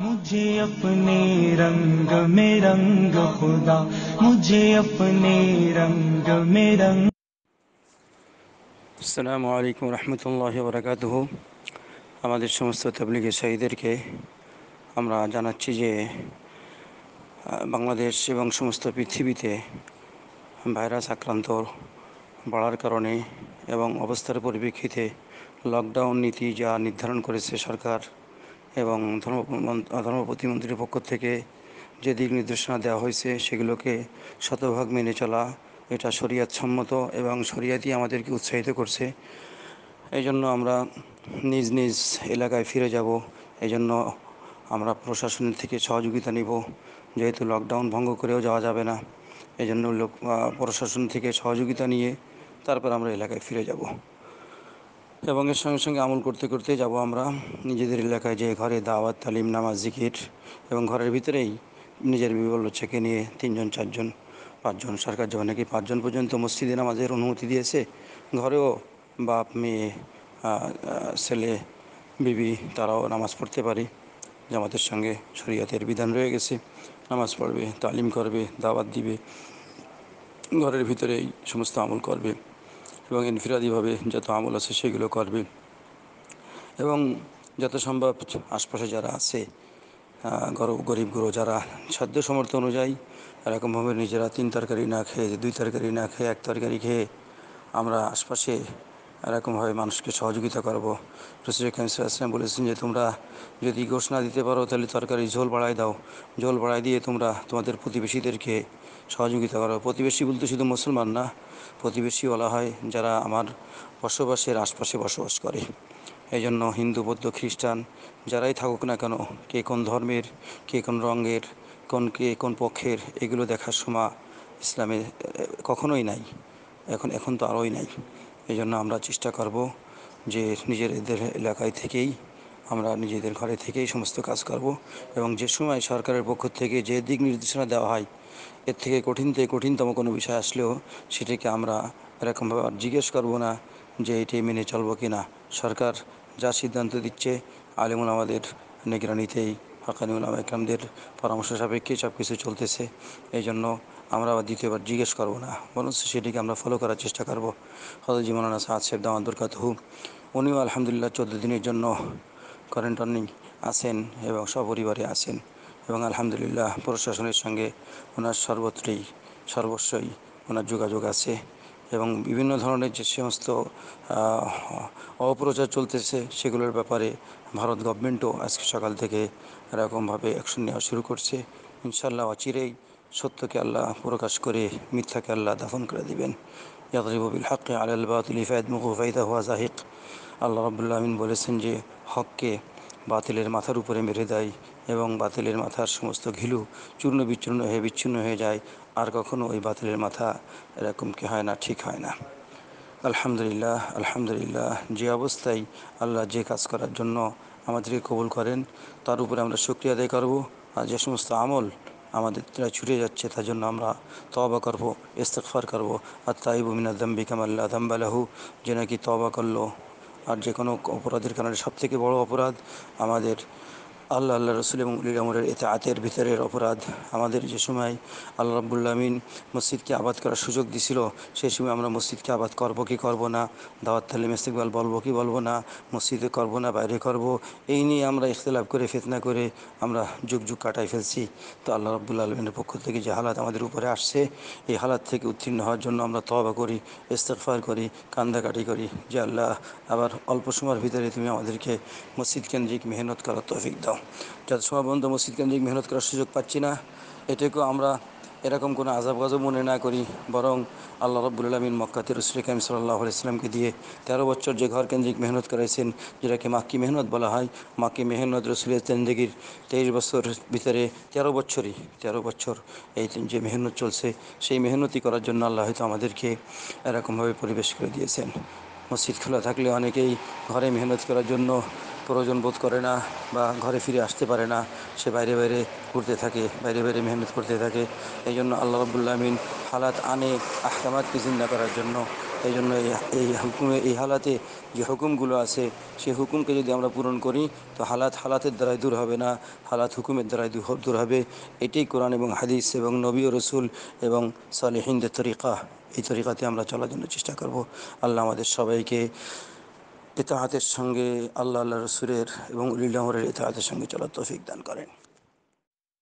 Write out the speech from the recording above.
मुझे अपने रंग में रंग खुदा मुझे अपने रंग में रंग আসসালামু আলাইকুম রহমতুল্লাহ বরকাতহ আমাদের সমস্ত তবলিগের শাহীদেরকে আমরা জানাচ্ছি যে বাংলাদেশ এবং সমস্ত পৃথিবীতে ভাইরাস আক্রান্ত বাড়ার কারণে এবং অবস্থার পরিপ্রেক্ষিতে লকডাউন নীতি যা নির্ধারণ করেছে সরকার এবং ধর্ম ধর্ম প্রতিমন্ত্রীর পক্ষ থেকে যে দিক নির্দেশনা দেওয়া হয়েছে সেগুলোকে শতভাগ মেনে চলা এটা শরিয়াত সম্মত এবং শরিয়াতই আমাদেরকে উৎসাহিত করছে এই জন্য আমরা নিজ নিজ এলাকায় ফিরে যাব এই জন্য আমরা প্রশাসনের থেকে সহযোগিতা নিব যেহেতু লকডাউন ভঙ্গ করেও যাওয়া যাবে না এই জন্য লোক প্রশাসন থেকে সহযোগিতা নিয়ে তারপর আমরা এলাকায় ফিরে যাব এবং এর সঙ্গে সঙ্গে আমল করতে করতে যাব আমরা নিজেদের এলাকায় যে ঘরে দাওয়াত তালিম নামাজ জিকির এবং ঘরের ভিতরেই নিজের বিবল বাচ্চাকে নিয়ে তিনজন চারজন পাঁচজন সরকার যখন নাকি পাঁচজন পর্যন্ত মসজিদে নামাজের অনুমতি দিয়েছে ঘরেও বাপ মেয়ে ছেলে বিবি তারাও নামাজ পড়তে পারে জামাতের সঙ্গে শরীয়তের বিধান রয়ে গেছে নামাজ পড়বে তালিম করবে দাওয়াত দিবে ঘরের ভিতরে এই সমস্ত আমল করবে এবং ইনফিরাদিভাবে যত আমল আছে সেগুলো করবে এবং যত সম্ভব আশপাশে যারা আছে গরিব গুরু যারা সাধ্য সমর্থ অনুযায়ী এরকমভাবে নিজেরা তিন তরকারি না খেয়ে দুই তরকারি না খেয়ে এক তরকারি খেয়ে আমরা আশপাশে এরকমভাবে মানুষকে সহযোগিতা করব প্রেসিডেন্ট কাউন্সিল আসলাম বলেছেন যে তোমরা যদি ঘোষণা দিতে পারো তাহলে তরকারি ঝোল বাড়ায় দাও ঝোল বাড়ায় দিয়ে তোমরা তোমাদের প্রতিবেশীদেরকে সহযোগিতা করো প্রতিবেশী বলতে শুধু মুসলমান না প্রতিবেশী বলা হয় যারা আমার বসবাসের আশপাশে বসবাস করে এই জন্য হিন্দু বৌদ্ধ খ্রিস্টান যারাই থাকুক না কেন কে কোন ধর্মের কে কোন রঙের কোন কে কোন পক্ষের এগুলো দেখার সময় ইসলামে কখনোই নাই এখন এখন তো আরোই নাই এই জন্য আমরা চেষ্টা করব যে নিজেদের এলাকায় থেকেই আমরা নিজেদের ঘরে থেকেই সমস্ত কাজ করব এবং যে সময় সরকারের পক্ষ থেকে যে দিক নির্দেশনা দেওয়া হয় এর থেকে কঠিন থেকে কঠিনতম কোনো বিষয় আসলেও সেটিকে আমরা এরকমভাবে জিজ্ঞেস করবো না যে এটি মেনে চলবো কি না সরকার যা সিদ্ধান্ত দিচ্ছে আলিমুল আমাদের নিগরানিতেই হকানিউল আমাদের পরামর্শ সাপেক্ষে সব কিছু চলতেছে এই জন্য আমরা আবার দ্বিতীয়বার জিজ্ঞেস করবো না বরং সেটিকে আমরা ফলো করার চেষ্টা করবো হজরত জিমানা সাদ দাম দামাদ বরকাতহু উনিও আলহামদুলিল্লাহ চোদ্দ দিনের জন্য কোয়ারেন্টাইনিং আসেন এবং সপরিবারে আসেন এবং আলহামদুলিল্লাহ প্রশাসনের সঙ্গে ওনার সর্বত্রই সর্বস্বই ওনার যোগাযোগ আছে এবং বিভিন্ন ধরনের যে সমস্ত অপপ্রচার চলতেছে সেগুলোর ব্যাপারে ভারত গভর্নমেন্টও আজকে সকাল থেকে এরকমভাবে অ্যাকশন নেওয়া শুরু করছে ইনশাল্লাহ অচিরেই সত্যকে আল্লাহ প্রকাশ করে মিথ্যাকে আল্লাহ দাফন করে দিবেন ইয়াদিবুল হককে আলাল বাতিল ইফায়দ মুখু ফাইদা আল্লাহ রবুল্লা আমিন বলেছেন যে হককে বাতিলের মাথার উপরে মেরে দেয় এবং বাতিলের মাথার সমস্ত ঘিলু চূর্ণ বিচূর্ণ হয়ে বিচ্ছিন্ন হয়ে যায় আর কখনও ওই বাতিলের মাথা এরকম কি হয় না ঠিক হয় না আলহামদুলিল্লাহ আলহামদুলিল্লাহ যে অবস্থায় আল্লাহ যে কাজ করার জন্য আমাদেরকে কবুল করেন তার উপরে আমরা শুক্রিয়া আদায় করবো আর যে সমস্ত আমল আমাদের ছুটে যাচ্ছে তার জন্য আমরা তবা করবো ইস্তেকফার করবো আর তাই মিনা দম্বি কামাল্লা দম্বালাহু যে নাকি তবা করলো আর যে কোনো অপরাধের কারণে সবথেকে বড় অপরাধ আমাদের আল্লাহ আল্লাহ রসুল এবং উলিল আমরের এতে আতের ভিতরের অপরাধ আমাদের যে সময় আল্লাহ রাবুল্লামিন মসজিদকে আবাদ করার সুযোগ দিছিল সেই সময় আমরা মসজিদকে আবাদ করবো কি করবো না দাওয়াত তালিম ইস্তেকবাল বলবো কি বলবো না মসজিদে করব না বাইরে করব এই নিয়ে আমরা ইখতলাফ করে ফেতনা করে আমরা যুগ যুগ কাটাই ফেলছি তো আল্লাহ রাবুল্লা আলমিনের পক্ষ থেকে যে হালাত আমাদের উপরে আসছে এই হালাত থেকে উত্তীর্ণ হওয়ার জন্য আমরা তবা করি ইস্তেকফার করি কান্দাকাটি করি যে আল্লাহ আবার অল্প সময়ের ভিতরে তুমি আমাদেরকে মসজিদ কেন্দ্রিক মেহনত করার তৌফিক দাও যাতে সময় পর্যন্ত মসজিদ কেন্দ্রিক মেহনত করার সুযোগ পাচ্ছি না এটাকেও আমরা এরকম কোনো আজাব গাজব মনে না করি বরং আল্লাহ রব্বুল আলমিন মক্কাতে রসুল কাইম সাল্লাহ ইসলামকে দিয়ে তেরো বছর যে ঘর কেন্দ্রিক মেহনত করাইছেন যেটাকে মাক্কি মেহনত বলা হয় মাক্কি মেহনত রসুল জিন্দিগির তেইশ বছর ভিতরে তেরো বছরই তেরো বছর এই যে মেহনত চলছে সেই মেহনতই করার জন্য আল্লাহ হয়তো আমাদেরকে এরকমভাবে পরিবেশ করে দিয়েছেন মসজিদ খোলা থাকলে অনেকেই ঘরে মেহনত করার জন্য প্রয়োজন বোধ করে না বা ঘরে ফিরে আসতে পারে না সে বাইরে বাইরে ঘুরতে থাকে বাইরে বাইরে মেহনত করতে থাকে এই জন্য আল্লাহ রবুল্লা আমিন হালাত আনে আহকামাতকে জিন্দা করার জন্য এই জন্য এই হুকুমে এই হালাতে যে হুকুমগুলো আছে সেই হুকুমকে যদি আমরা পূরণ করি তো হালাত হালাতের দ্বারাই দূর হবে না হালাত হুকুমের দ্বারাই দূর হবে এটাই কোরআন এবং হাদিস এবং নবী রসুল এবং সালেহিনদের তরিকা এই তরিকাতে আমরা চলার জন্য চেষ্টা করব আল্লাহ আমাদের সবাইকে এতাহাতের সঙ্গে আল্লাহ আল্লাহ রসুরের এবং উলিল্লাহরের এতাহাতের সঙ্গে চলার তৌফিক দান করেন